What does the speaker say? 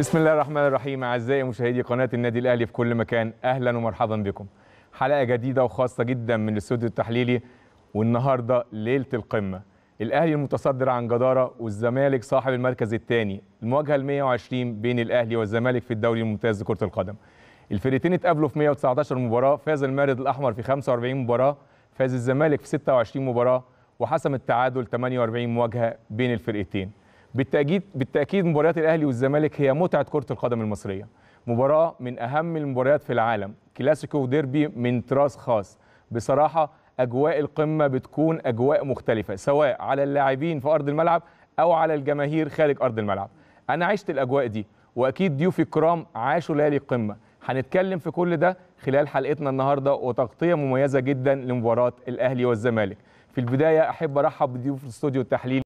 بسم الله الرحمن الرحيم اعزائي مشاهدي قناه النادي الاهلي في كل مكان اهلا ومرحبا بكم حلقه جديده وخاصه جدا من الاستوديو التحليلي والنهارده ليله القمه الاهلي المتصدر عن جداره والزمالك صاحب المركز الثاني المواجهه ال 120 بين الاهلي والزمالك في الدوري الممتاز لكره القدم الفريقين اتقابلوا في 119 مباراه فاز المارد الاحمر في 45 مباراه فاز الزمالك في 26 مباراه وحسم التعادل 48 مواجهه بين الفرقتين بالتاكيد بالتاكيد مباريات الاهلي والزمالك هي متعه كره القدم المصريه مباراه من اهم المباريات في العالم كلاسيكو وديربي من تراث خاص بصراحه اجواء القمه بتكون اجواء مختلفه سواء على اللاعبين في ارض الملعب او على الجماهير خارج ارض الملعب انا عشت الاجواء دي واكيد ضيوفي الكرام عاشوا ليالي القمه هنتكلم في كل ده خلال حلقتنا النهارده وتغطيه مميزه جدا لمباراه الاهلي والزمالك في البدايه احب ارحب بضيوف الاستوديو التحليلي